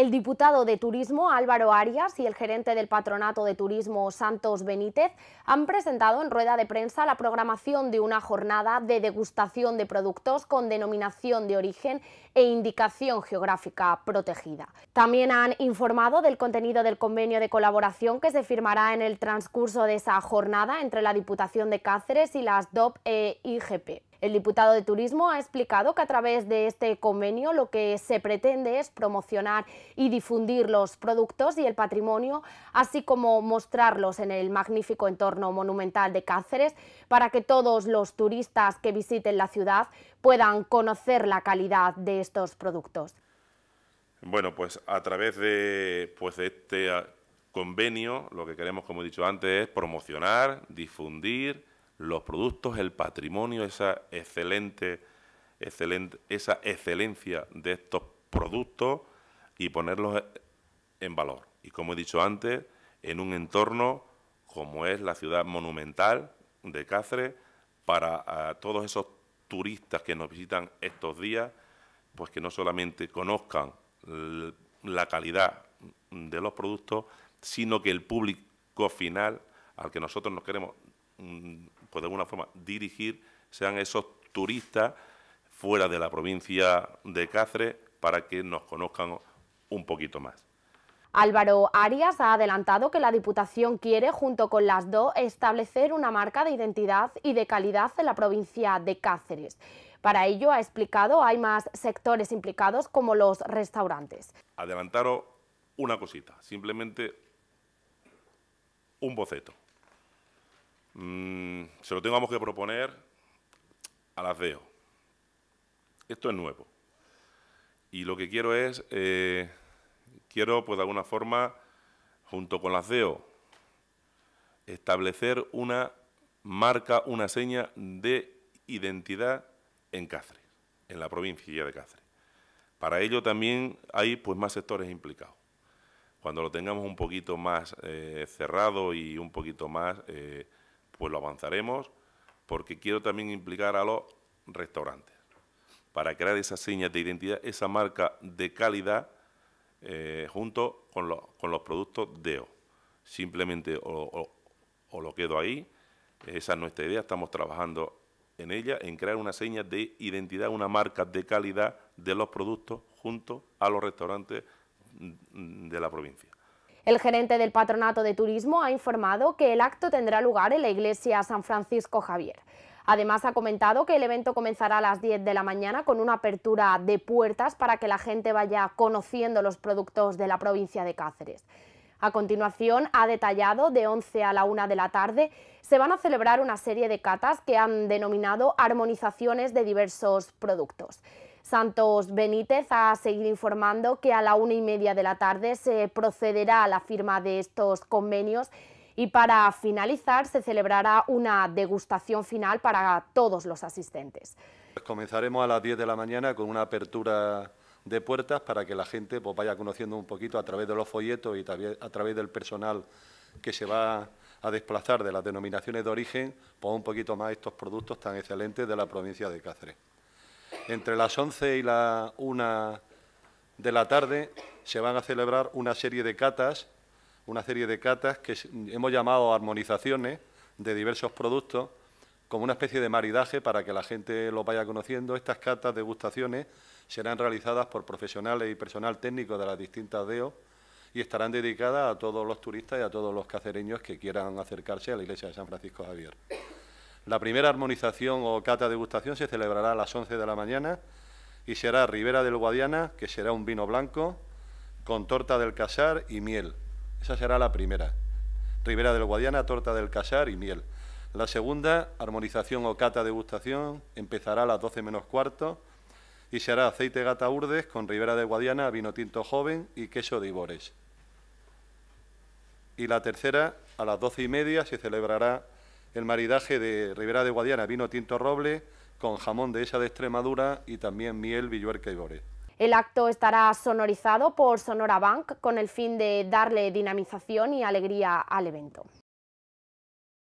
El diputado de Turismo Álvaro Arias y el gerente del Patronato de Turismo Santos Benítez han presentado en rueda de prensa la programación de una jornada de degustación de productos con denominación de origen e indicación geográfica protegida. También han informado del contenido del convenio de colaboración que se firmará en el transcurso de esa jornada entre la Diputación de Cáceres y las DOP e IGP. El diputado de Turismo ha explicado que a través de este convenio lo que se pretende es promocionar y difundir los productos y el patrimonio, así como mostrarlos en el magnífico entorno monumental de Cáceres para que todos los turistas que visiten la ciudad puedan conocer la calidad de estos productos. Bueno, pues a través de, pues este ah, convenio, lo que queremos, como he dicho antes, es promocionar, difundir los productos, el patrimonio, esa excelente, excelente, esa excelencia de estos productos y ponerlos en valor. Y como he dicho antes, en un entorno como es la ciudad monumental de Cáceres, para todos esos turistas que nos visitan estos días, pues que no solamente conozcan la calidad de los productos, sino que el público final al que nosotros nos queremos pues de alguna forma, dirigir, sean esos turistas fuera de la provincia de Cáceres para que nos conozcan un poquito más. Álvaro Arias ha adelantado que la Diputación quiere, junto con las dos, establecer una marca de identidad y de calidad en la provincia de Cáceres. Para ello, ha explicado, hay más sectores implicados como los restaurantes. Adelantaros una cosita, simplemente un boceto. Mm, se lo tengamos que proponer a las DEO. Esto es nuevo. Y lo que quiero es, eh, quiero pues de alguna forma, junto con las DEO, establecer una marca, una seña de identidad en Cáceres, en la provincia de Cáceres. Para ello también hay pues más sectores implicados. Cuando lo tengamos un poquito más eh, cerrado y un poquito más eh, pues lo avanzaremos porque quiero también implicar a los restaurantes para crear esas señas de identidad, esa marca de calidad eh, junto con, los productos DEO. Simplemente o, o, o, lo quedo ahí, esa es nuestra idea, estamos trabajando en ella, en crear una seña de identidad, una marca de calidad de los productos junto a los restaurantes de la provincia. El gerente del Patronato de Turismo ha informado que el acto tendrá lugar en la iglesia San Francisco Javier. Además ha comentado que el evento comenzará a las 10 de la mañana con una apertura de puertas para que la gente vaya conociendo los productos de la provincia de Cáceres. A continuación, ha detallado, que de 11 a la 1 de la tarde se van a celebrar una serie de catas que han denominado armonizaciones de diversos productos. Santos Benítez ha seguido informando que a la una y media de la tarde se procederá a la firma de estos convenios y para finalizar se celebrará una degustación final para todos los asistentes. Pues comenzaremos a las 10 de la mañana con una apertura de puertas para que la gente pues, vaya conociendo un poquito a través de los folletos y a través del personal que se va a desplazar de las denominaciones de origen, pues, un poquito más estos productos tan excelentes de la provincia de Cáceres entre las 11 y la 1 de la tarde se van a celebrar una serie de catas, una serie de catas que hemos llamado armonizaciones de diversos productos, como una especie de maridaje para que la gente lo vaya conociendo. Estas catas, degustaciones, serán realizadas por profesionales y personal técnico de las distintas DEO y estarán dedicadas a todos los turistas y a todos los cacereños que quieran acercarse a la iglesia de San Francisco Javier. La primera armonización o cata degustación se celebrará a las 11 de la mañana y será Ribera del Guadiana, que será un vino blanco con torta del casar y miel. Esa será la primera. Ribera del Guadiana, torta del casar y miel. La segunda, armonización o cata degustación, empezará a las 12 menos cuarto y será aceite gata urdes con ribera del Guadiana, vino tinto joven y queso de Ibores. Y la tercera, a las doce y media, se celebrará el maridaje de Rivera de Guadiana, vino tinto roble, con jamón de esa de Extremadura y también miel, villuerca y El acto estará sonorizado por Sonora Bank con el fin de darle dinamización y alegría al evento.